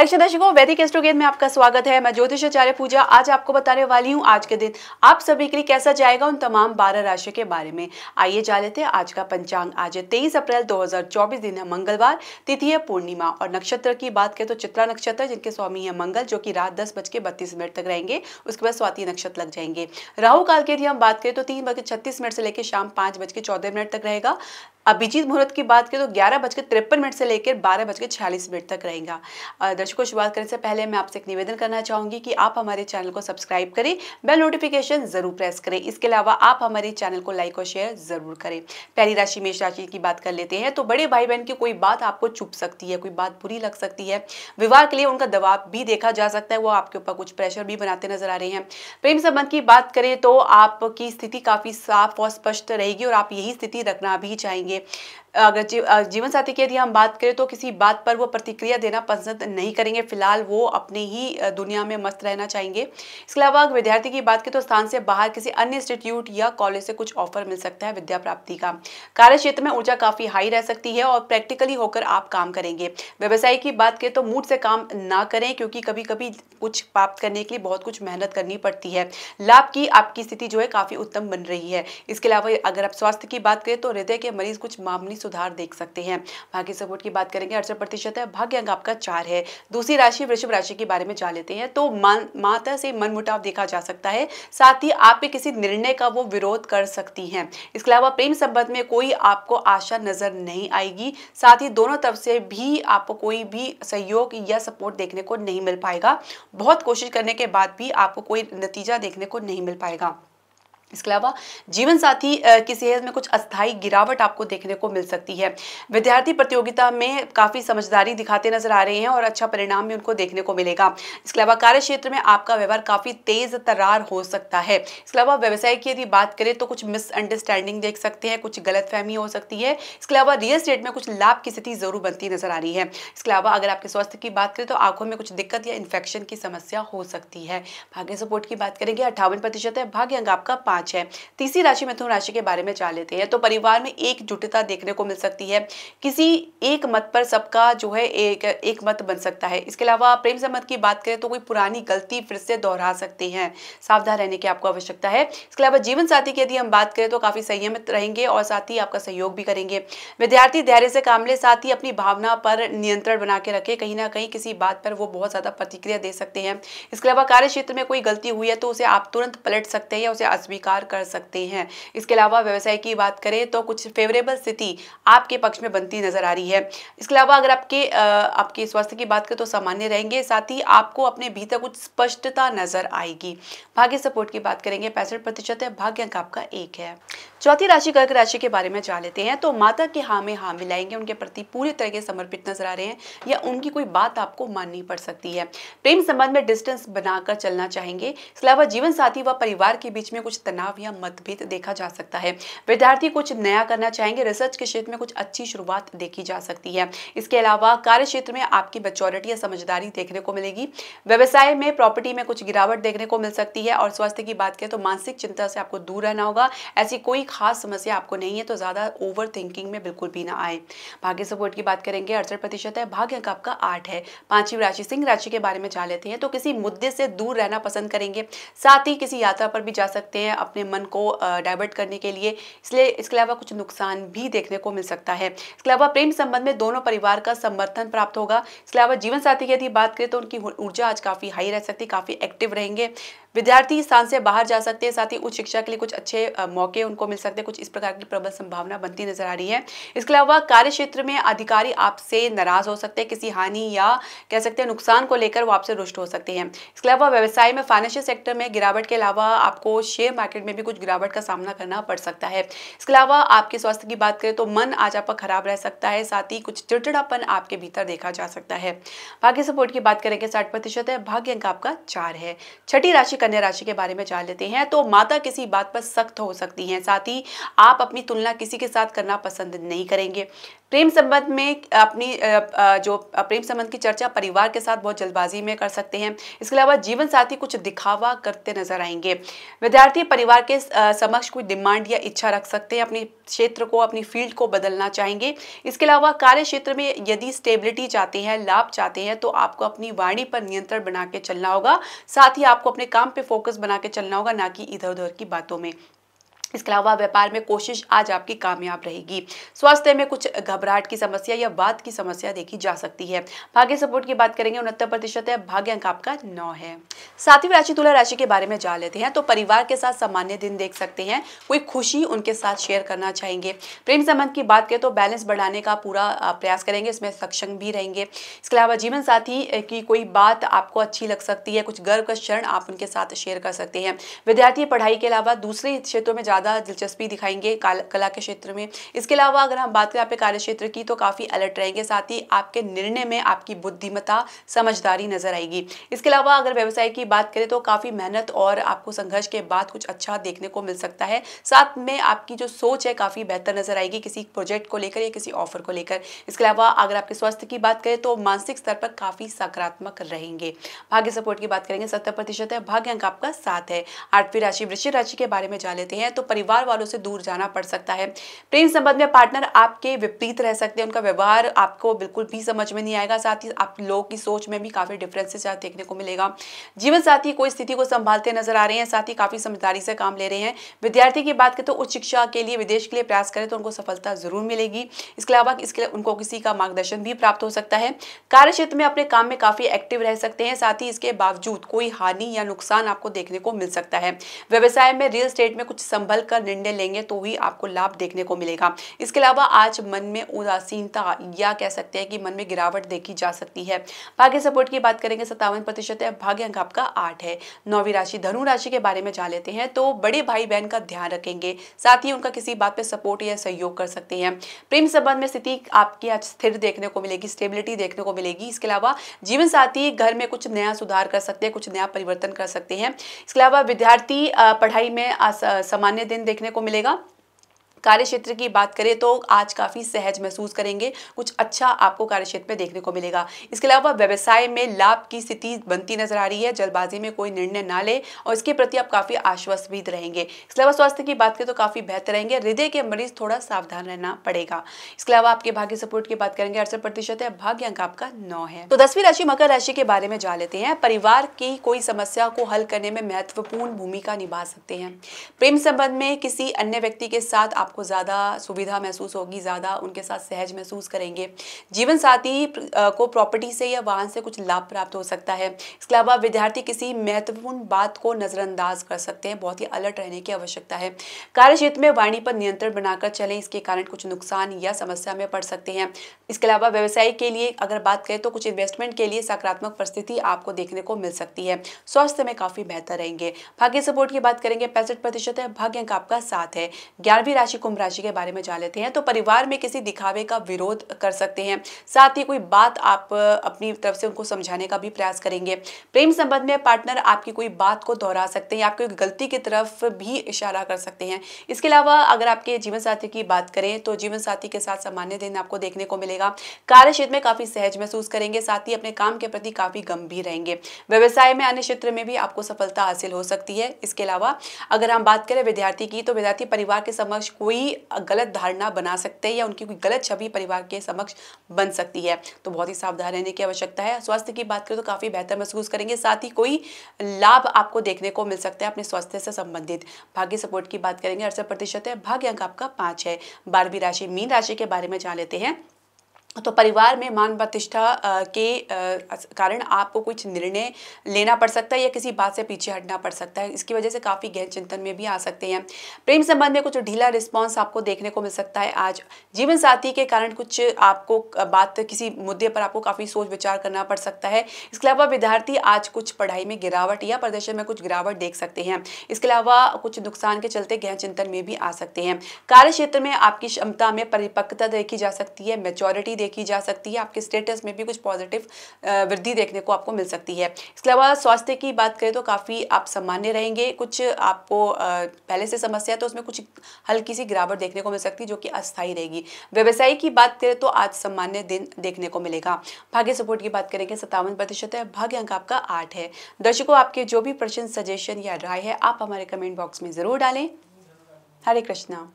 अच्छा दर्शकों वैदिक एस्ट्रोगेन में आपका स्वागत है मैं ज्योतिषाचार्य पूजा आज आपको बताने वाली हूँ आज के दिन आप सभी के लिए कैसा जाएगा उन तमाम बारह राशियों के बारे में आइए जान लेते हैं आज का पंचांग आज है तेईस अप्रैल 2024 दिन है मंगलवार तिथि है पूर्णिमा और नक्षत्र की बात करें तो चित्रा नक्षत्र जिनके स्वामी है मंगल जो कि रात दस मिनट तक रहेंगे उसके बाद स्वाति नक्षत्र लग जाएंगे राहुकाल के लिए हम बात करें तो तीन मिनट से लेकर शाम पाँच मिनट तक रहेगा अभिजीत मुहूर्त की बात करें तो ग्यारह बजकर तिरपन मिनट से लेकर बारह बजकर छियालीस मिनट तक रहेगा दर्शकों शुरुआत करने से पहले मैं आपसे एक निवेदन करना चाहूँगी कि आप हमारे चैनल को सब्सक्राइब करें बेल नोटिफिकेशन जरूर प्रेस करें इसके अलावा आप हमारे चैनल को लाइक और शेयर जरूर करें पहली राशि मेष राशि की बात कर लेते हैं तो बड़े भाई बहन की कोई बात आपको चुप सकती है कोई बात बुरी लग सकती है विवाह के लिए उनका दबाव भी देखा जा सकता है वो आपके ऊपर कुछ प्रेशर भी बनाते नजर आ रहे हैं प्रेम संबंध की बात करें तो आपकी स्थिति काफी साफ और स्पष्ट रहेगी और आप यही स्थिति रखना भी चाहेंगे करेंगे अगर जी, जीवन साथी की यदि हम बात करें तो किसी बात पर वो प्रतिक्रिया देना पसंद नहीं करेंगे फिलहाल वो अपने ही दुनिया में मस्त रहना चाहेंगे इसके अलावा अगर विद्यार्थी की बात करें तो स्थान से बाहर किसी अन्य इंस्टीट्यूट या कॉलेज से कुछ ऑफर मिल सकता है विद्या प्राप्ति का कार्य क्षेत्र में ऊर्जा काफ़ी हाई रह सकती है और प्रैक्टिकली होकर आप काम करेंगे व्यवसाय की बात करें तो मूड से काम ना करें क्योंकि कभी कभी कुछ प्राप्त करने के लिए बहुत कुछ मेहनत करनी पड़ती है लाभ की आपकी स्थिति जो है काफ़ी उत्तम बन रही है इसके अलावा अगर आप स्वास्थ्य की बात करें तो हृदय के मरीज कुछ मामूली सुधार देख सकते हैं भाग्य सपोर्ट की बात करेंगे अड़सठ प्रतिशत है भाग्य अंग आपका चार है दूसरी राशि वृषभ राशि के बारे में जान लेते हैं तो माता से मनमुटाव देखा जा सकता है साथ ही आप किसी निर्णय का वो विरोध कर सकती हैं इसके अलावा प्रेम संबंध में कोई आपको आशा नजर नहीं आएगी साथ ही दोनों तरफ से भी आपको कोई भी सहयोग या सपोर्ट देखने को नहीं मिल पाएगा बहुत कोशिश करने के बाद भी आपको कोई नतीजा देखने को नहीं मिल पाएगा इसके अलावा जीवन साथी की सेहत में कुछ अस्थाई गिरावट आपको देखने को मिल सकती है विद्यार्थी प्रतियोगिता में काफ़ी समझदारी दिखाते नजर आ रहे हैं और अच्छा परिणाम भी उनको देखने को मिलेगा इसके अलावा कार्य क्षेत्र में आपका व्यवहार काफ़ी तेज तरार हो सकता है इसके अलावा व्यवसाय की यदि बात करें तो कुछ मिसअंडरस्टैंडिंग देख सकते हैं कुछ गलत हो सकती है इसके अलावा रियल स्टेट में कुछ लाभ की स्थिति जरूर बनती नजर आ रही है इसके अलावा अगर आपके स्वास्थ्य की बात करें तो आंखों में कुछ दिक्कत या इन्फेक्शन की समस्या हो सकती है भाग्य सपोर्ट की बात करेंगे अट्ठावन प्रतिशत है भाग्य अंग आपका पाँच पांच है तीसरी राशि मिथुन राशि के बारे में जान लेते हैं तो परिवार में एकजुटता देखने को मिल सकती है किसी एक मत पर सबका जो है एक एक मत बन सकता है इसके अलावा प्रेम संबंध की बात करें तो कोई पुरानी गलती फिर से दोहरा सकती हैं सावधान रहने की आपको आवश्यकता है इसके अलावा जीवन साथी की यदि हम बात करें तो काफ़ी संयमित रहेंगे और साथ ही आपका सहयोग भी करेंगे विद्यार्थी धैर्य से काम ले साथ ही अपनी भावना पर नियंत्रण बना के रखें कहीं ना कहीं किसी बात पर वो बहुत ज़्यादा प्रतिक्रिया दे सकते हैं इसके अलावा कार्य क्षेत्र में कोई गलती हुई है तो उसे आप तुरंत पलट सकते हैं या उसे अस्वीकार स्वीकार कर सकते हैं इसके अलावा व्यवसाय की बात करें तो कुछ फेवरेबल स्थिति आपके पक्ष में बनती नजर आ रही है इसके अलावा अगर आपके आपके स्वास्थ्य की बात करें तो सामान्य रहेंगे साथ ही आपको अपने भीतर कुछ स्पष्टता नजर आएगी भाग्य सपोर्ट की बात करेंगे पैंसठ प्रतिशत है भाग्य अंक आपका एक है चौथी राशि कर्क राशि के बारे में जान लेते हैं तो माता के हाँ में हाँ मिलाएंगे उनके प्रति पूरी तरह के समर्पित नजर आ रहे हैं या उनकी कोई बात आपको माननी पड़ सकती है प्रेम संबंध में डिस्टेंस बनाकर चलना चाहेंगे इसके अलावा जीवन साथी व परिवार के बीच में कुछ तनाव या मतभेद देखा जा सकता है विद्यार्थी कुछ नया करना चाहेंगे रिसर्च के क्षेत्र में कुछ अच्छी शुरुआत देखी जा सकती है इसके अलावा कार्य क्षेत्र में आपकी मेचोरिटी या समझदारी देखने को मिलेगी व्यवसाय में प्रॉपर्टी में कुछ गिरावट देखने को मिल सकती है और स्वास्थ्य की बात करें तो मानसिक चिंता से आपको दूर रहना होगा ऐसी कोई खास समस्या आपको नहीं है तो ज़्यादा ओवर थिंकिंग में बिल्कुल भी ना आए भाग्य सपोर्ट की बात करेंगे अड़सठ प्रतिशत है भाग्य अंक आपका आठ है पांचवी राशि सिंह राशि के बारे में जान लेते हैं तो किसी मुद्दे से दूर रहना पसंद करेंगे साथ ही किसी यात्रा पर भी जा सकते हैं अपने मन को डाइवर्ट करने के लिए इसलिए इसके अलावा कुछ नुकसान भी देखने को मिल सकता है इसके अलावा प्रेम संबंध में दोनों परिवार का समर्थन प्राप्त होगा इसके अलावा जीवन साथी की यदि बात करें तो उनकी ऊर्जा आज काफ़ी हाई रह सकती है काफ़ी एक्टिव रहेंगे विद्यार्थी इस स्थान से बाहर जा सकते हैं साथ ही उच्च शिक्षा के लिए कुछ अच्छे मौके उनको मिल सकते हैं कुछ इस प्रकार की प्रबल संभावना बनती नजर आ रही है इसके अलावा कार्य क्षेत्र में अधिकारी आपसे नाराज हो सकते हैं किसी हानि या कह सकते हैं नुकसान को लेकर वो आपसे रुष्ट हो सकते हैं इसके अलावा व्यवसाय में फाइनेंशियल सेक्टर में गिरावट के अलावा आपको शेयर मार्केट में भी कुछ गिरावट का सामना करना पड़ सकता है इसके अलावा आपके स्वास्थ्य की बात करें तो मन आज आपका खराब रह सकता है साथ ही कुछ चिड़चिड़ापन आपके भीतर देखा जा सकता है भाग्य सपोर्ट की बात करेंगे साठ प्रतिशत है भाग्य अंक आपका चार है छठी राशि कन्या राशि के बारे में जान लेते हैं तो माता किसी बात पर सख्त हो सकती हैं साथ ही आप अपनी तुलना किसी के साथ करना पसंद नहीं करेंगे प्रेम संबंध में अपनी जो प्रेम संबंध की चर्चा परिवार के साथ बहुत जल्दबाजी में कर सकते हैं इसके अलावा जीवन साथी कुछ दिखावा करते नजर आएंगे विद्यार्थी परिवार के समक्ष कोई डिमांड या इच्छा रख सकते हैं अपने क्षेत्र को अपनी फील्ड को बदलना चाहेंगे इसके अलावा कार्य क्षेत्र में यदि स्टेबिलिटी चाहते हैं लाभ चाहते हैं तो आपको अपनी वाणी पर नियंत्रण बना के चलना होगा साथ ही आपको अपने काम काम पे फोकस बना के चलना होगा ना कि इधर उधर की बातों में इसके अलावा व्यापार में कोशिश आज आपकी कामयाब रहेगी स्वास्थ्य में कुछ घबराहट की समस्या या बात की समस्या देखी जा सकती है भाग्य सपोर्ट की बात करेंगे उनहत्तर प्रतिशत है भाग्य अंक आपका नौ है सातवीं राशि तुला राशि के बारे में जान लेते हैं तो परिवार के साथ सामान्य दिन देख सकते हैं कोई खुशी उनके साथ शेयर करना चाहेंगे प्रेम संबंध की बात करें तो बैलेंस बढ़ाने का पूरा प्रयास करेंगे इसमें सक्षम भी रहेंगे इसके अलावा जीवन साथी की कोई बात आपको अच्छी लग सकती है कुछ गर्व का क्षण आप उनके साथ शेयर कर सकते हैं विद्यार्थी पढ़ाई के अलावा दूसरे क्षेत्रों में ज़्यादा दिलचस्पी दिखाएंगे कला के क्षेत्र में इसके अलावा अगर हम बात करें आपके कार्य क्षेत्र की तो काफ़ी अलर्ट रहेंगे साथ ही आपके निर्णय में आपकी बुद्धिमता समझदारी नजर आएगी इसके अलावा अगर व्यवसाय की बात करें तो काफ़ी मेहनत और आपको संघर्ष के बाद कुछ अच्छा देखने को मिल सकता है साथ में आपकी जो सोच है काफ़ी बेहतर नजर आएगी किसी प्रोजेक्ट को लेकर या किसी ऑफर को लेकर इसके अलावा अगर आपके स्वास्थ्य की बात करें तो मानसिक स्तर पर काफ़ी सकारात्मक रहेंगे भाग्य सपोर्ट की बात करेंगे सत्तर प्रतिशत है भाग्य अंक आपका साथ है आठवीं राशि वृश्चिक राशि के बारे में जान लेते हैं तो परिवार वालों से दूर जाना पड़ सकता है प्रेम संबंध में पार्टनर आपके विपरीत रह सकते हैं उनका व्यवहार आपको बिल्कुल भी समझ में नहीं आएगा साथ ही आप लोगों की सोच में भी काफ़ी डिफरेंसेस देखने को मिलेगा जीवन साथी कोई स्थिति को संभालते नजर आ रहे हैं साथ ही काफ़ी समझदारी से काम ले रहे हैं विद्यार्थी की बात करें तो उच्च शिक्षा के लिए विदेश के लिए प्रयास करें तो उनको सफलता जरूर मिलेगी इसके अलावा इसके उनको किसी का मार्गदर्शन भी प्राप्त हो सकता है कार्य क्षेत्र में अपने काम में काफ़ी एक्टिव रह सकते हैं साथ ही इसके बावजूद कोई हानि या नुकसान आपको देखने को मिल सकता है व्यवसाय में रियल स्टेट में कुछ संभल निकल कर निर्णय लेंगे तो ही आपको लाभ देखने को मिलेगा इसके अलावा आज मन में उदासीनता या कह सकते हैं कि मन में गिरावट देखी जा सकती है भाग्य सपोर्ट की बात करेंगे सत्तावन प्रतिशत है भाग्य अंक आपका आठ है नौवीं राशि धनु राशि के बारे में जान लेते हैं तो बड़े भाई बहन का ध्यान रखेंगे साथ ही उनका किसी बात पर सपोर्ट या सहयोग कर सकते हैं प्रेम संबंध में स्थिति आपकी आज स्थिर देखने को मिलेगी स्टेबिलिटी देखने को मिलेगी इसके अलावा जीवन साथी घर में कुछ नया सुधार कर सकते हैं कुछ नया परिवर्तन कर सकते हैं इसके अलावा विद्यार्थी पढ़ाई में सामान्य दिन देखने को मिलेगा कार्य क्षेत्र की बात करें तो आज काफ़ी सहज महसूस करेंगे कुछ अच्छा आपको कार्य क्षेत्र में देखने को मिलेगा इसके अलावा व्यवसाय में लाभ की स्थिति बनती नजर आ रही है जल्दबाजी में कोई निर्णय ना ले और इसके प्रति आप काफ़ी आश्वस्त भी रहेंगे इसके अलावा स्वास्थ्य की बात करें तो काफ़ी बेहतर रहेंगे हृदय के मरीज थोड़ा सावधान रहना पड़ेगा इसके अलावा आपके भाग्य सपोर्ट की बात करेंगे अड़सठ प्रतिशत है भाग्य अंक आपका नौ है तो दसवीं राशि मकर राशि के बारे में जान लेते हैं परिवार की कोई समस्या को हल करने में महत्वपूर्ण भूमिका निभा सकते हैं प्रेम संबंध में किसी अन्य व्यक्ति के साथ आप आपको ज़्यादा सुविधा महसूस होगी ज़्यादा उनके साथ सहज महसूस करेंगे जीवन साथी को प्रॉपर्टी से या वाहन से कुछ लाभ प्राप्त हो सकता है इसके अलावा विद्यार्थी किसी महत्वपूर्ण बात को नज़रअंदाज कर सकते हैं बहुत ही अलर्ट रहने की आवश्यकता है कार्य क्षेत्र में वाणी पर नियंत्रण बनाकर चलें इसके कारण कुछ नुकसान या समस्या में पड़ सकते हैं इसके अलावा व्यवसाय के लिए अगर बात करें तो कुछ इन्वेस्टमेंट के लिए सकारात्मक परिस्थिति आपको देखने को मिल सकती है स्वास्थ्य में काफ़ी बेहतर रहेंगे भाग्य सपोर्ट की बात करेंगे पैंसठ प्रतिशत है भाग्य अंक आपका साथ है ग्यारहवीं राशि कुंभ राशि के बारे में जान लेते हैं तो परिवार में किसी दिखावे का विरोध कर सकते हैं साथ ही कोई बात आप अपनी तरफ से उनको समझाने का भी प्रयास करेंगे प्रेम संबंध में पार्टनर आपकी कोई बात को दोहरा सकते हैं आपकी गलती की तरफ भी इशारा कर सकते हैं इसके अलावा अगर आपके जीवन साथी की बात करें तो जीवन साथी के साथ सामान्य दिन आपको देखने को मिलेगा कार्य क्षेत्र में काफी सहज महसूस करेंगे साथ ही अपने काम के प्रति काफी गंभीर रहेंगे व्यवसाय में अन्य क्षेत्र में भी आपको सफलता हासिल हो सकती है इसके अलावा अगर हम बात करें विद्यार्थी की तो विद्यार्थी परिवार के समक्ष कोई कोई गलत धारणा बना सकते हैं या उनकी कोई गलत छवि परिवार के समक्ष बन सकती है तो बहुत ही सावधान रहने की आवश्यकता है स्वास्थ्य की बात करें तो काफ़ी बेहतर महसूस करेंगे साथ ही कोई लाभ आपको देखने को मिल सकता है अपने स्वास्थ्य से संबंधित भाग्य सपोर्ट की बात करेंगे अड़सठ प्रतिशत है भाग्य अंक आपका पाँच है बारहवीं राशि मीन राशि के बारे में जान लेते हैं तो परिवार में मान प्रतिष्ठा के कारण आपको कुछ निर्णय लेना पड़ सकता है या किसी बात से पीछे हटना पड़ सकता है इसकी वजह से काफ़ी गहन चिंतन में भी आ सकते हैं प्रेम संबंध में कुछ ढीला रिस्पांस आपको देखने को मिल सकता है आज जीवन साथी के कारण कुछ आपको बात किसी मुद्दे पर आपको काफ़ी सोच विचार करना पड़ सकता है इसके अलावा विद्यार्थी आज कुछ पढ़ाई में गिरावट या प्रदर्शन में कुछ गिरावट देख सकते हैं इसके अलावा कुछ नुकसान के चलते गहन चिंतन में भी आ सकते हैं कार्य क्षेत्र में आपकी क्षमता में परिपक्वता देखी जा सकती है मेचोरिटी देखी जा सकती है आपके स्टेटस में भी कुछ पॉजिटिव वृद्धि देखने को आपको मिल सकती है इसके अलावा स्वास्थ्य की बात करें तो काफ़ी आप सामान्य रहेंगे कुछ आपको पहले से समस्या है तो उसमें कुछ हल्की सी गिरावट देखने को मिल सकती है जो कि अस्थायी रहेगी व्यवसाय की बात करें तो आज सामान्य दिन देखने को मिलेगा भाग्य सपोर्ट की बात करेंगे सत्तावन प्रतिशत है भाग्य अंक आपका आठ है दर्शकों आपके जो भी प्रश्न सजेशन या राय है आप हमारे कमेंट बॉक्स में ज़रूर डालें हरे कृष्णा